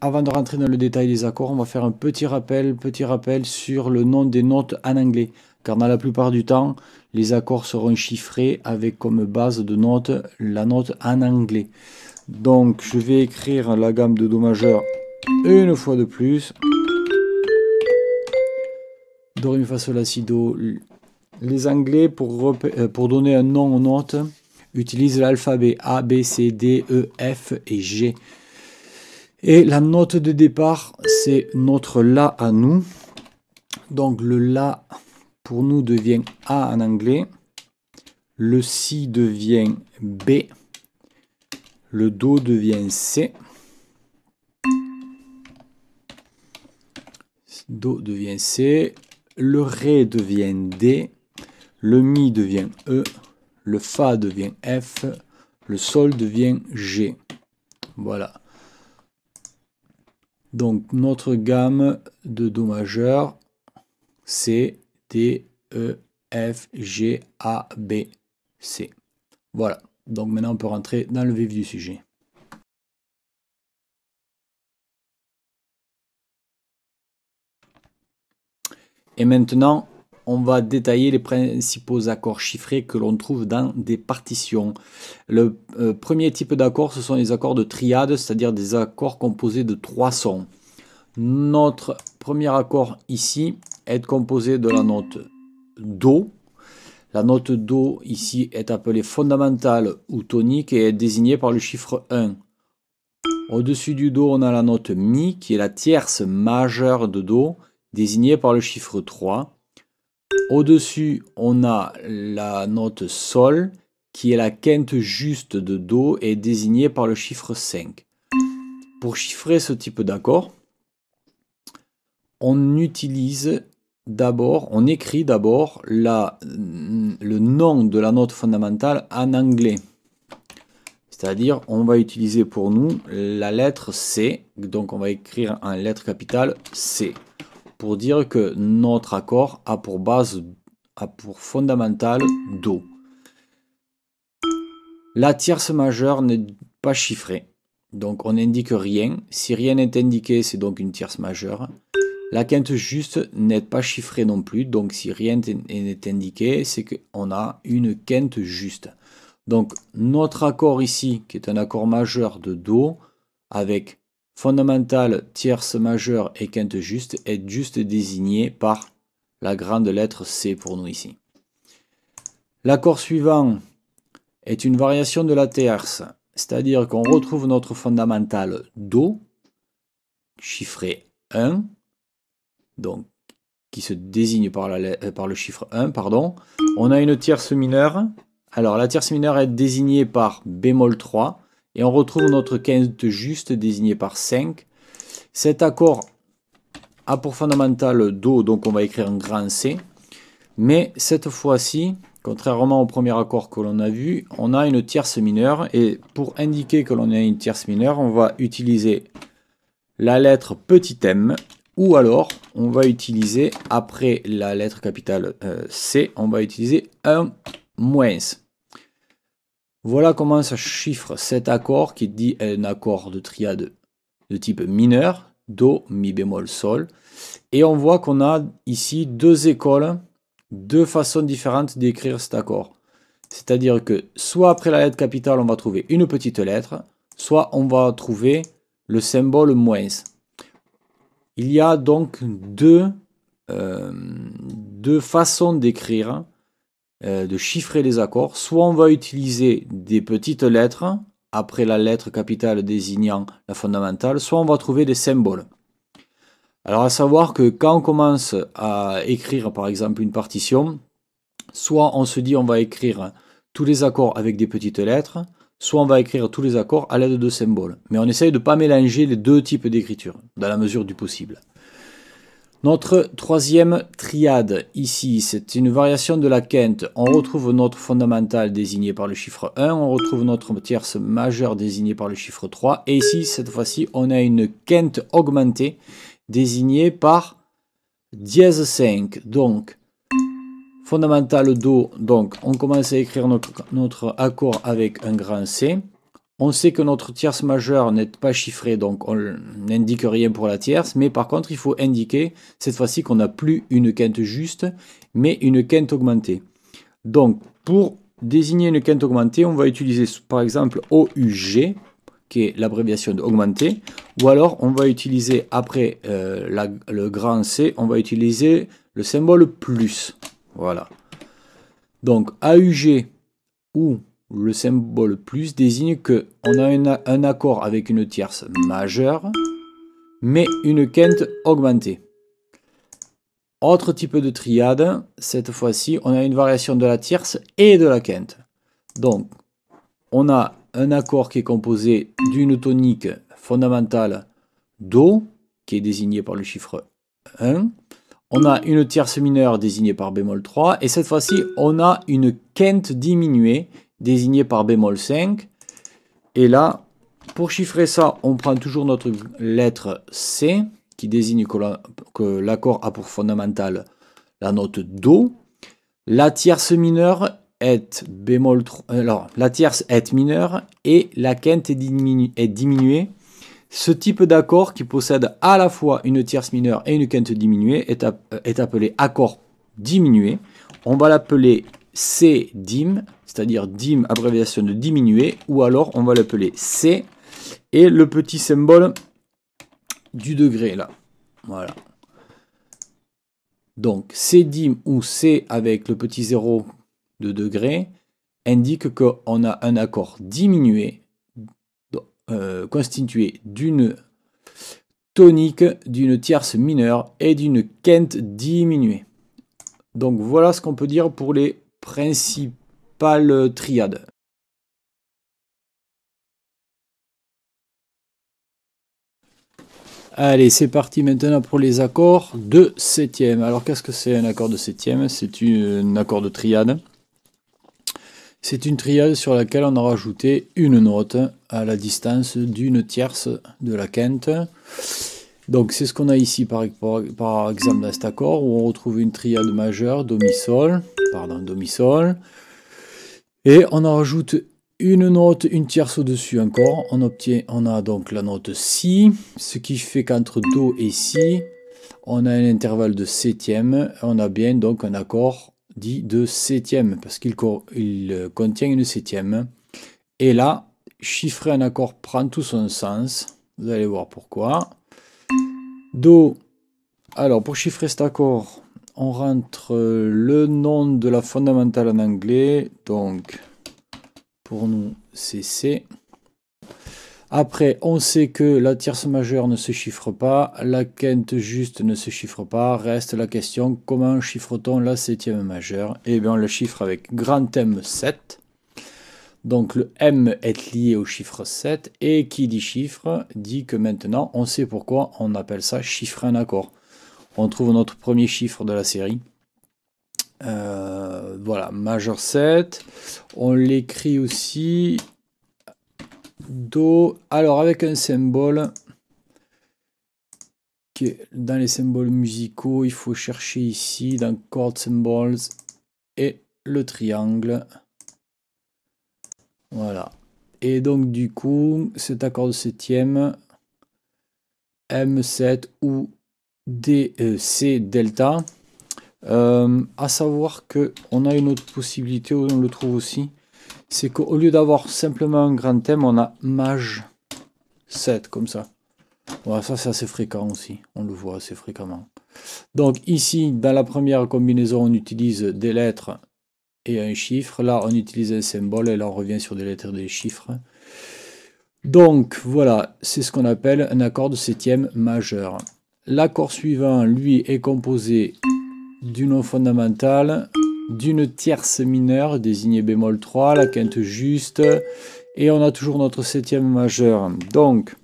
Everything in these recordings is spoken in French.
avant de rentrer dans le détail des accords, on va faire un petit rappel, petit rappel sur le nom des notes en anglais. Car dans la plupart du temps, les accords seront chiffrés avec comme base de note la note en anglais. Donc je vais écrire la gamme de Do majeur une fois de plus. Do, Ré, Mi, Fa, Sol, Si, Do. Les anglais, pour, euh, pour donner un nom aux notes, utilisent l'alphabet A, B, C, D, E, F et G. Et la note de départ, c'est notre La à nous. Donc le La pour nous devient A en anglais. Le Si devient B. Le Do devient C. Do devient C. Le Ré devient D. Le Mi devient E. Le Fa devient F. Le Sol devient G. Voilà. Donc notre gamme de Do majeur, C, D, E, F, G, A, B, C. Voilà, donc maintenant on peut rentrer dans le vif du sujet. Et maintenant, on va détailler les principaux accords chiffrés que l'on trouve dans des partitions. Le euh, premier type d'accord, ce sont les accords de triade, c'est-à-dire des accords composés de trois sons. Notre premier accord ici est composé de la note Do. La note Do ici est appelée fondamentale ou tonique et est désignée par le chiffre 1. Au-dessus du Do, on a la note Mi, qui est la tierce majeure de Do, désignée par le chiffre 3. Au-dessus, on a la note Sol, qui est la quinte juste de Do et désignée par le chiffre 5. Pour chiffrer ce type d'accord, on utilise d'abord, on écrit d'abord le nom de la note fondamentale en anglais. C'est-à-dire, on va utiliser pour nous la lettre C, donc on va écrire en lettre capitale C pour dire que notre accord a pour base, a pour fondamental Do. La tierce majeure n'est pas chiffrée, donc on n'indique rien. Si rien n'est indiqué, c'est donc une tierce majeure. La quinte juste n'est pas chiffrée non plus, donc si rien n'est indiqué, c'est qu'on a une quinte juste. Donc notre accord ici, qui est un accord majeur de Do, avec fondamentale tierce majeure et quinte juste est juste désignée par la grande lettre C pour nous ici. L'accord suivant est une variation de la tierce, c'est-à-dire qu'on retrouve notre fondamentale Do, chiffré 1, donc qui se désigne par, euh, par, le chiffre 1, pardon. On a une tierce mineure. Alors la tierce mineure est désignée par bémol 3, et on retrouve notre quinte juste désignée par 5. Cet accord a pour fondamental Do, donc on va écrire un grand C. Mais cette fois-ci, contrairement au premier accord que l'on a vu, on a une tierce mineure. Et pour indiquer que l'on a une tierce mineure, on va utiliser la lettre petit m. Ou alors, on va utiliser, après la lettre capitale euh, C, on va utiliser un moins. Voilà comment ça chiffre cet accord qui dit un accord de triade de type mineur, Do, Mi bémol, Sol. Et on voit qu'on a ici deux écoles, deux façons différentes d'écrire cet accord. C'est-à-dire que soit après la lettre capitale, on va trouver une petite lettre, soit on va trouver le symbole moins. Il y a donc deux, euh, deux façons d'écrire euh, de chiffrer les accords. Soit on va utiliser des petites lettres après la lettre capitale désignant la fondamentale, soit on va trouver des symboles. Alors à savoir que quand on commence à écrire par exemple une partition, soit on se dit on va écrire tous les accords avec des petites lettres, soit on va écrire tous les accords à l'aide de symboles. Mais on essaye de ne pas mélanger les deux types d'écriture, dans la mesure du possible. Notre troisième triade, ici, c'est une variation de la quinte. On retrouve notre fondamentale désignée par le chiffre 1, on retrouve notre tierce majeure désignée par le chiffre 3, et ici, cette fois-ci, on a une quinte augmentée désignée par dièse 5. Donc, fondamentale Do, donc on commence à écrire notre, notre accord avec un grand C. On sait que notre tierce majeure n'est pas chiffrée, donc on n'indique rien pour la tierce, mais par contre, il faut indiquer cette fois-ci qu'on n'a plus une quinte juste, mais une quinte augmentée. Donc, pour désigner une quinte augmentée, on va utiliser par exemple OUG, qui est l'abréviation de ou alors on va utiliser après euh, le grand C, on va utiliser le symbole plus. Voilà. Donc AUG ou le symbole plus désigne que on a un, un accord avec une tierce majeure, mais une quinte augmentée. Autre type de triade, cette fois-ci, on a une variation de la tierce et de la quinte. Donc, on a un accord qui est composé d'une tonique fondamentale Do, qui est désignée par le chiffre 1. On a une tierce mineure désignée par bémol 3. Et cette fois-ci, on a une quinte diminuée désigné par bémol 5. Et là, pour chiffrer ça, on prend toujours notre lettre C, qui désigne que l'accord a pour fondamentale la note Do. La tierce mineure est bémol euh, alors, la tierce est mineure et la quinte est, diminuée. Ce type d'accord qui possède à la fois une tierce mineure et une quinte diminuée est euh, appelé accord diminué. On va l'appeler C dim, c'est-à-dire dim abréviation de diminuer, ou alors on va l'appeler C et le petit symbole du degré là. Voilà. Donc C dim ou C avec le petit zéro de degré indique qu'on a un accord diminué euh, constitué d'une tonique, d'une tierce mineure et d'une quinte diminuée. Donc voilà ce qu'on peut dire pour les principale triade. Allez, c'est parti maintenant pour les accords de septième. Alors, qu'est-ce que c'est un accord de septième C'est un accord de triade. C'est une triade sur laquelle on a rajouté une note à la distance d'une tierce de la quinte. Donc c'est ce qu'on a ici par, exemple dans cet accord où on retrouve une triade majeure, demi-sol, pardon, demi-sol. Et on en rajoute une note, une tierce au-dessus encore. On obtient, on a donc la note Si, ce qui fait qu'entre Do et Si, on a un intervalle de septième. On a bien donc un accord dit de septième parce qu'il euh, contient une septième. Et là, chiffrer un accord prend tout son sens. Vous allez voir pourquoi. Do. Alors, pour chiffrer cet accord, on rentre euh, le nom de la fondamentale en anglais. Donc, pour nous, c'est C. Après, on sait que la tierce majeure ne se chiffre pas, la quinte juste ne se chiffre pas. Reste la question, comment chiffre-t-on la septième majeure Eh bien, on la chiffre avec grand M7. Donc le M est lié au chiffre 7 et qui dit chiffre dit que maintenant on sait pourquoi on appelle ça chiffre un accord. On trouve notre premier chiffre de la série. Euh, voilà, majeur 7. On l'écrit aussi Do. Alors avec un symbole dans les symboles musicaux, il faut chercher ici dans chord symbols et le triangle. Voilà. Et donc du coup, cet accord de septième, M7 ou DC euh, delta. Euh, à savoir que on a une autre possibilité, on le trouve aussi, c'est qu'au lieu d'avoir simplement un grand thème, on a maj 7 comme ça. Voilà, ça c'est assez fréquent aussi, on le voit assez fréquemment. Donc ici, dans la première combinaison, on utilise des lettres et un chiffre. Là, on utilise un symbole et là, on revient sur des lettres des chiffres. Donc, voilà, c'est ce qu'on appelle un accord de septième majeur. L'accord suivant, lui, est composé du nom fondamental, d'une tierce mineure désignée bémol 3, la quinte juste, et on a toujours notre septième majeur. Donc,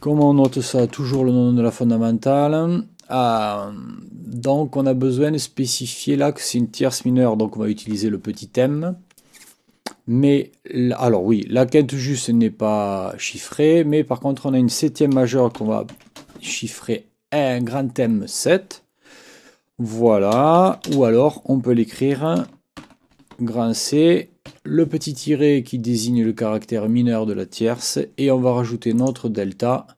comment on note ça Toujours le nom de la fondamentale. Ah, donc on a besoin de spécifier là que c'est une tierce mineure, donc on va utiliser le petit m. Mais, alors oui, la quinte juste n'est pas chiffrée, mais par contre on a une septième majeure qu'on va chiffrer un grand thème 7. Voilà, ou alors on peut l'écrire grand C, le petit tiré qui désigne le caractère mineur de la tierce, et on va rajouter notre delta.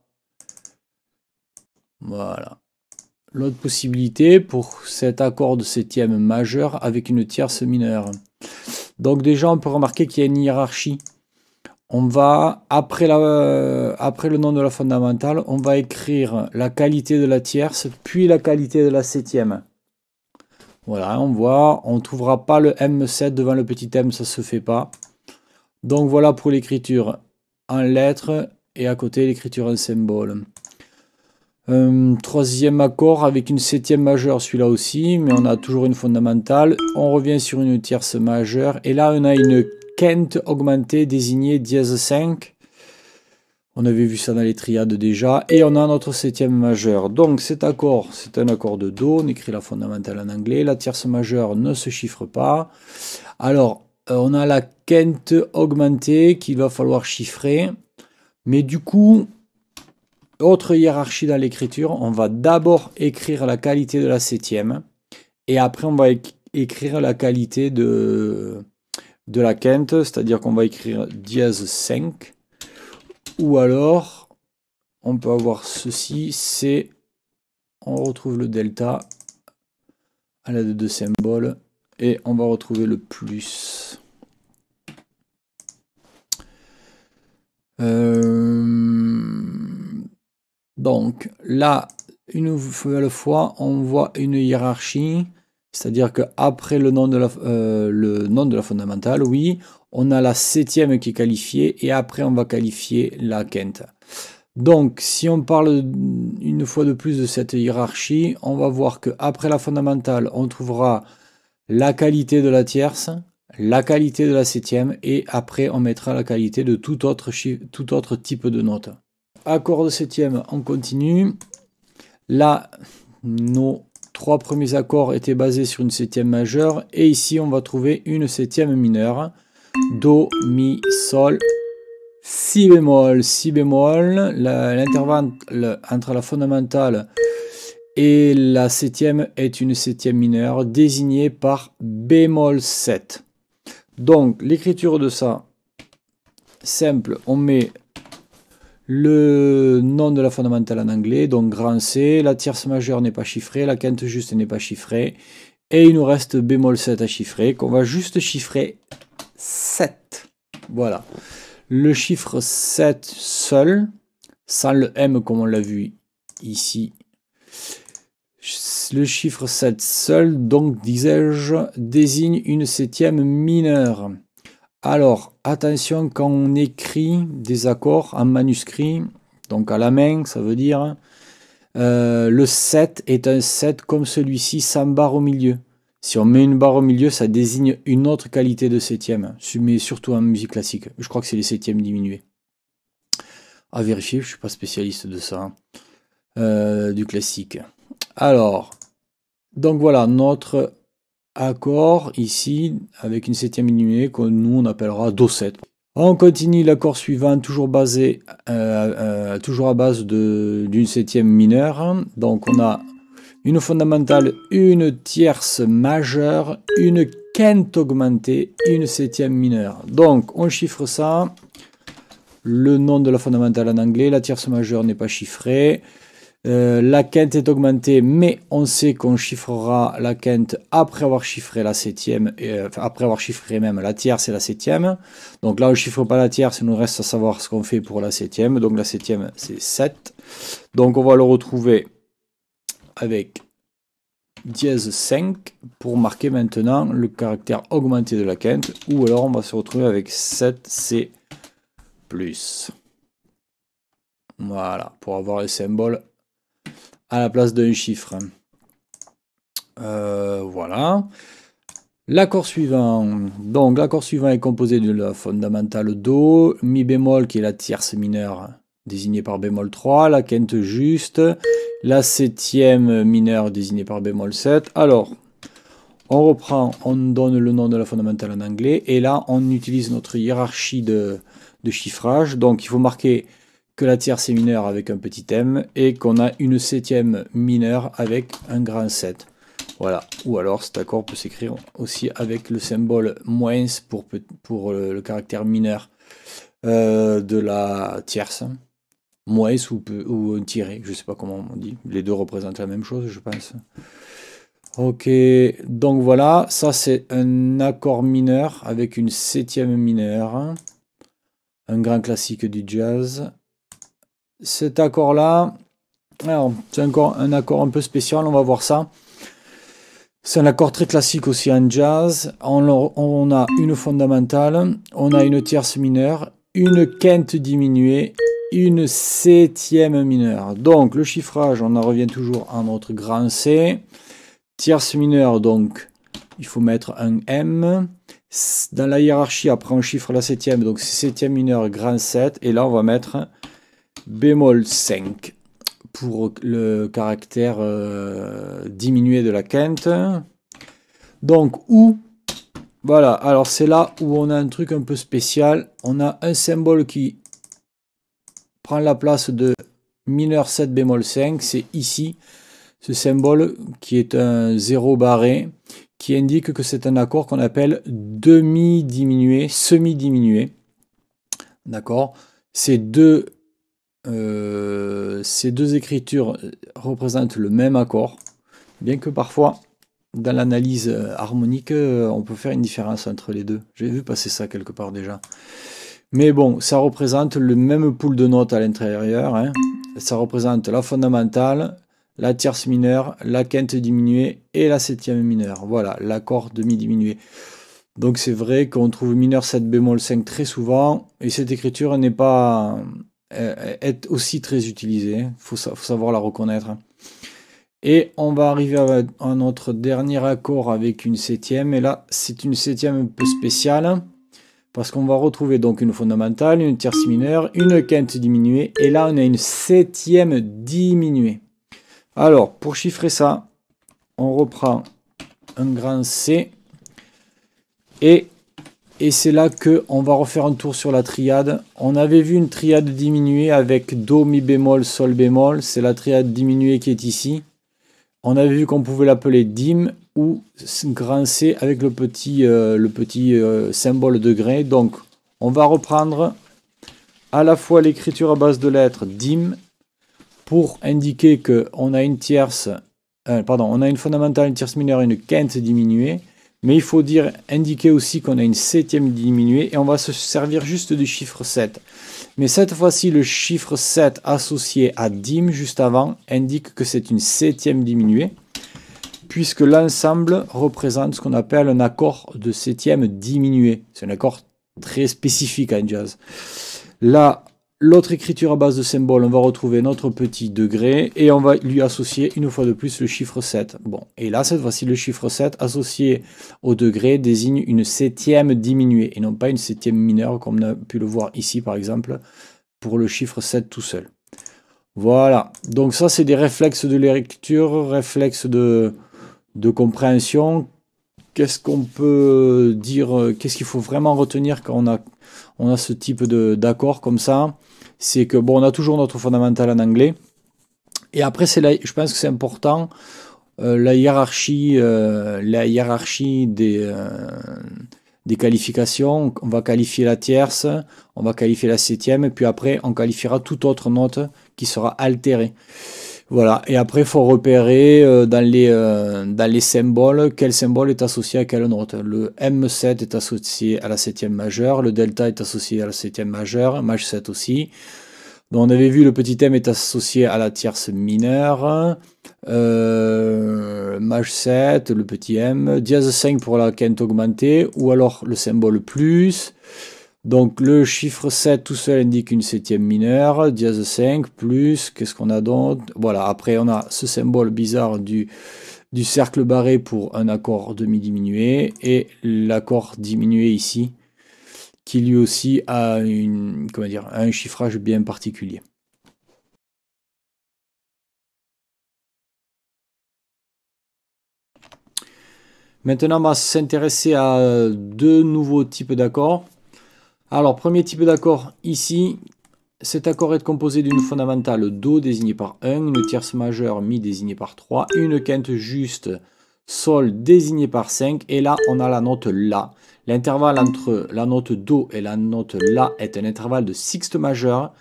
Voilà. L'autre possibilité pour cet accord de septième majeur avec une tierce mineure. Donc déjà, on peut remarquer qu'il y a une hiérarchie. On va, après, le nom de la fondamentale, on va écrire la qualité de la tierce, puis la qualité de la septième. Voilà, on voit, on ne trouvera pas le M7 devant le petit M, ça ne se fait pas. Donc voilà pour l'écriture en lettres et à côté l'écriture en symbole. Un euh, troisième accord avec une septième majeure, celui-là aussi, mais on a toujours une fondamentale. On revient sur une tierce majeure, et là on a une quinte augmentée désignée dièse 5. On avait vu ça dans les triades déjà, et on a notre septième majeure. Donc cet accord, c'est un accord de Do, on écrit la fondamentale en anglais, la tierce majeure ne se chiffre pas. Alors, euh, on a la quinte augmentée qu'il va falloir chiffrer, mais du coup, autre hiérarchie dans l'écriture, on va d'abord écrire la qualité de la septième, et après on va écrire la qualité de, de la quinte, c'est-à-dire qu'on va écrire dièse 5, ou alors on peut avoir ceci, c'est, on retrouve le delta à l'aide de symboles, et on va retrouver le plus. Euh, donc là, une nouvelle fois, on voit une hiérarchie, c'est-à-dire qu'après le, nom de la, euh, le nom de la fondamentale, oui, on a la septième qui est qualifiée, et après on va qualifier la quinte. Donc, si on parle une fois de plus de cette hiérarchie, on va voir qu'après la fondamentale, on trouvera la qualité de la tierce, la qualité de la septième, et après on mettra la qualité de tout autre type de note accord de septième, on continue. Là, nos trois premiers accords étaient basés sur une septième majeure. Et ici, on va trouver une septième mineure. Do, Mi, Sol, Si bémol. Si bémol, l'intervalle entre la fondamentale et la septième est une septième mineure désignée par bémol 7. Donc l'écriture de ça, simple, on met le nom de la fondamentale en anglais, donc grand C, la tierce majeure n'est pas chiffrée, la quinte juste n'est pas chiffrée, et il nous reste bémol 7 à chiffrer, qu'on va juste chiffrer 7. Voilà. Le chiffre 7 seul, sans le M comme on l'a vu ici, le chiffre 7 seul, donc disais-je, désigne une septième mineure. Alors, attention quand on écrit des accords en manuscrit, donc à la main, ça veut dire euh, le 7 est un 7 comme celui-ci sans barre au milieu. Si on met une barre au milieu, ça désigne une autre qualité de septième, mais surtout en musique classique. Je crois que c'est les septièmes diminuées. À vérifier, je ne suis pas spécialiste de ça, hein, euh, du classique. Alors, donc voilà, notre accord ici avec une septième diminuée que nous on appellera Do7. On continue l'accord suivant, toujours basé, euh, euh, toujours à base d'une septième mineure. Donc on a une fondamentale, une tierce majeure, une quinte augmentée, une septième mineure. Donc on chiffre ça. Le nom de la fondamentale en anglais, la tierce majeure n'est pas chiffrée. Euh, la quinte est augmentée, mais on sait qu'on chiffrera la quinte après avoir chiffré la septième, euh, après avoir chiffré même la tierce et la septième. Donc là, on ne chiffre pas la tierce, il nous reste à savoir ce qu'on fait pour la septième. Donc la septième, c'est 7. Donc on va le retrouver avec dièse 5 pour marquer maintenant le caractère augmenté de la quinte, ou alors on va se retrouver avec 7C+. Voilà, pour avoir le symbole à la place d'un chiffre. Euh, voilà. L'accord suivant. Donc l'accord suivant est composé de la fondamentale Do, Mi bémol qui est la tierce mineure désignée par bémol 3, la quinte juste, la septième mineure désignée par bémol 7. Alors, on reprend, on donne le nom de la fondamentale en anglais, et là on utilise notre hiérarchie de, de chiffrage. Donc il faut marquer que la tierce est mineure avec un petit M et qu'on a une septième mineure avec un grand 7. Voilà. Ou alors cet accord peut s'écrire aussi avec le symbole moins pour, pour euh, le, caractère mineur euh, de la tierce. Moins ou, ou tiré, je ne sais pas comment on dit. Les deux représentent la même chose, je pense. Ok, donc voilà, ça c'est un accord mineur avec une septième mineure. Un grand classique du jazz cet accord-là, alors c'est un accord un peu spécial, on va voir ça. C'est un accord très classique aussi en jazz. On, on a une fondamentale, on a une tierce mineure, une quinte diminuée, une septième mineure. Donc le chiffrage, on en revient toujours à notre grand C. Tierce mineure, donc il faut mettre un M. Dans la hiérarchie, après on chiffre la septième, donc septième mineure, grand 7. Et là on va mettre bémol 5 pour le caractère euh, diminué de la quinte. Donc, où voilà, alors c'est là où on a un truc un peu spécial. On a un symbole qui prend la place de mineur 7 bémol 5, c'est ici, ce symbole qui est un 0 barré, qui indique que c'est un accord qu'on appelle demi-diminué, semi-diminué. D'accord C'est deux euh, ces deux écritures euh, représentent le même accord, bien que parfois, dans l'analyse euh, harmonique, on peut faire une différence entre les deux. J'ai vu passer ça quelque part déjà. Mais bon, ça représente le même pool de notes à l'intérieur. Hein. Ça représente la fondamentale, la tierce mineure, la quinte diminuée et la septième mineure. Voilà, l'accord demi-diminué. Donc c'est vrai qu'on trouve mineur 7 bémol 5 très souvent, et cette écriture n'est pas euh, est aussi très utilisée. Il faut, savoir la reconnaître. Et on va arriver à, notre dernier accord avec une septième. Et là, c'est une septième un peu spéciale. Parce qu'on va retrouver donc une fondamentale, une tierce mineure, une quinte diminuée. Et là, on a une septième diminuée. Alors, pour chiffrer ça, on reprend un grand C. Et et c'est là que on va refaire un tour sur la triade. On avait vu une triade diminuée avec Do, Mi bémol, Sol bémol. C'est la triade diminuée qui est ici. On avait vu qu'on pouvait l'appeler dim ou grincer C avec le petit, symbole euh, le petit euh, symbole degré. Donc on va reprendre à la fois l'écriture à base de lettres dim pour indiquer qu'on a une tierce, euh, pardon, on a une fondamentale, une tierce mineure et une quinte diminuée. Mais il faut dire, indiquer aussi qu'on a une septième diminuée et on va se servir juste du chiffre 7. Mais cette fois-ci, le chiffre 7 associé à dim juste avant indique que c'est une septième diminuée puisque l'ensemble représente ce qu'on appelle un accord de septième diminuée. C'est un accord très spécifique un hein, jazz. Là, l'autre écriture à base de symboles, on va retrouver notre petit degré et on va lui associer une fois de plus le chiffre 7. Bon, et là, cette fois-ci, le chiffre 7 associé au degré désigne une septième diminuée et non pas une septième mineure comme on a pu le voir ici par exemple pour le chiffre 7 tout seul. Voilà, donc ça c'est des réflexes de l'écriture, réflexes de, de compréhension. Qu'est-ce qu'on peut dire, euh, qu'est-ce qu'il faut vraiment retenir quand on a on a ce type d'accord comme ça, c'est que bon, on a toujours notre fondamental en anglais. Et après, c'est je pense que c'est important, euh, la hiérarchie, euh, la hiérarchie des, euh, des qualifications. On va qualifier la tierce, on va qualifier la septième, et puis après, on qualifiera toute autre note qui sera altérée. Voilà, et après, il faut repérer euh, dans, les, euh, dans les symboles quel symbole est associé à quelle note. Le M7 est associé à la septième majeure, le delta est associé à la septième majeure, maj 7 aussi. Donc, on avait vu le petit M est associé à la tierce mineure, euh, maj 7, le petit M, dièse 5 pour la quinte augmentée, ou alors le symbole plus, donc le chiffre 7 tout seul indique une septième mineure, dièse 5, plus, qu'est-ce qu'on a donc Voilà, après on a ce symbole bizarre du, cercle barré pour un accord demi-diminué, et l'accord diminué ici, qui lui aussi a, a un chiffrage bien particulier. Maintenant, on va s'intéresser à deux nouveaux types d'accords. Alors, premier type d'accord ici. Cet accord est composé d'une fondamentale Do désignée par 1, une tierce majeure Mi désignée par 3, une quinte juste Sol désignée par 5, et là on a la note La. L'intervalle entre la note Do et la note La est un intervalle de sixte majeur.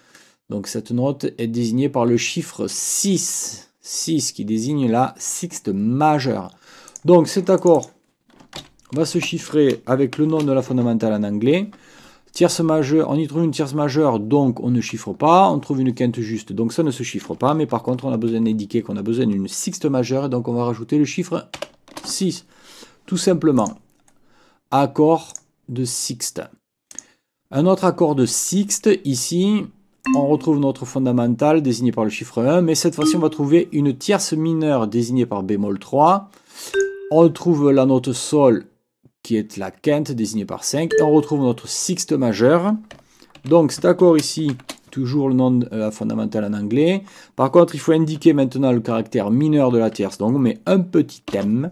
Donc cette note est désignée par le chiffre 6, 6 qui désigne la sixte majeure. Donc cet accord va se chiffrer avec le nom de la fondamentale en anglais. Tierce majeure, on y trouve une tierce majeure, donc on ne chiffre pas. On trouve une quinte juste, donc ça ne se chiffre pas. Mais par contre, on a besoin d'indiquer qu'on a besoin d'une sixte majeure, donc on va rajouter le chiffre 6. Tout simplement, accord de sixte. Un autre accord de sixte, ici, on retrouve notre fondamental, désigné par le chiffre 1, mais cette fois-ci, on va trouver une tierce mineure désignée par bémol 3. On trouve la note sol qui est la quinte désignée par 5. Et on retrouve notre sixte majeur. Donc cet accord ici, toujours le nom euh, fondamental en anglais. Par contre, il faut indiquer maintenant le caractère mineur de la tierce. Donc on met un petit thème.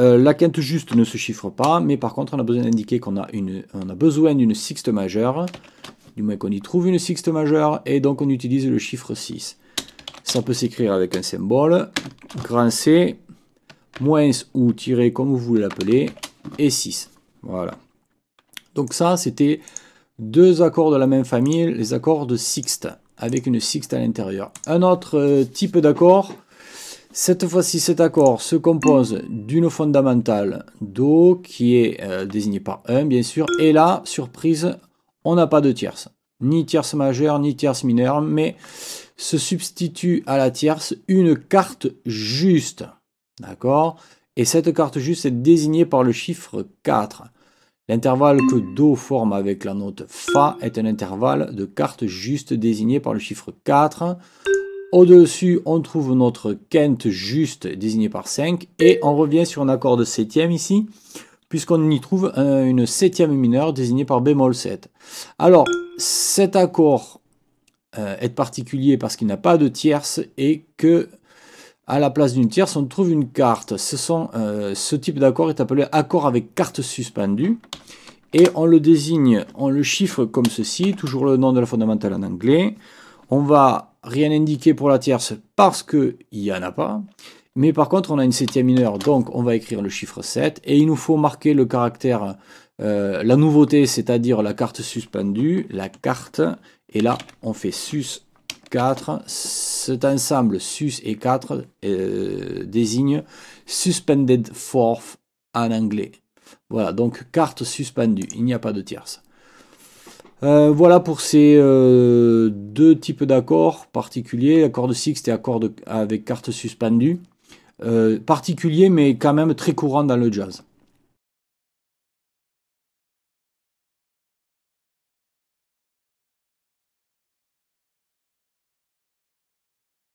Euh, la quinte juste ne se chiffre pas, mais par contre on a besoin d'indiquer qu'on a, une, on a besoin d'une sixte majeure, du moins qu'on y trouve une sixte majeure, et donc on utilise le chiffre 6. Ça peut s'écrire avec un symbole, grand C, moins ou tiré comme vous voulez l'appeler, et 6. Voilà. Donc ça, c'était deux accords de la même famille, les accords de sixte, avec une sixte à l'intérieur. Un autre euh, type d'accord, cette fois-ci cet accord se compose d'une fondamentale Do qui est désigné euh, désignée par 1 bien sûr, et là, surprise, on n'a pas de tierce, ni tierce majeure, ni tierce mineure, mais se substitue à la tierce une carte juste. D'accord et cette carte juste est désignée par le chiffre 4. L'intervalle que Do forme avec la note Fa est un intervalle de carte juste désigné par le chiffre 4. Au-dessus, on trouve notre quinte juste désignée par 5 et on revient sur un accord de septième ici puisqu'on y trouve une septième mineure désignée par bémol 7. Alors, cet accord euh, est particulier parce qu'il n'a pas de tierce et que à la place d'une tierce, on trouve une carte. Ce, sont, euh, ce type d'accord est appelé accord avec carte suspendue. Et on le désigne, on le chiffre comme ceci, toujours le nom de la fondamentale en anglais. On va rien indiquer pour la tierce parce qu'il n'y en a pas. Mais par contre, on a une septième mineure, donc on va écrire le chiffre 7. Et il nous faut marquer le caractère, euh, la nouveauté, c'est-à-dire la carte suspendue, la carte. Et là, on fait sus 4, cet ensemble sus et 4 euh, désigne suspended fourth en anglais. Voilà, donc carte suspendue, il n'y a pas de tierce. Euh, voilà pour ces euh, deux types d'accords particuliers, accord de sixte et accord avec carte suspendue. particulier mais quand même très courant dans le jazz.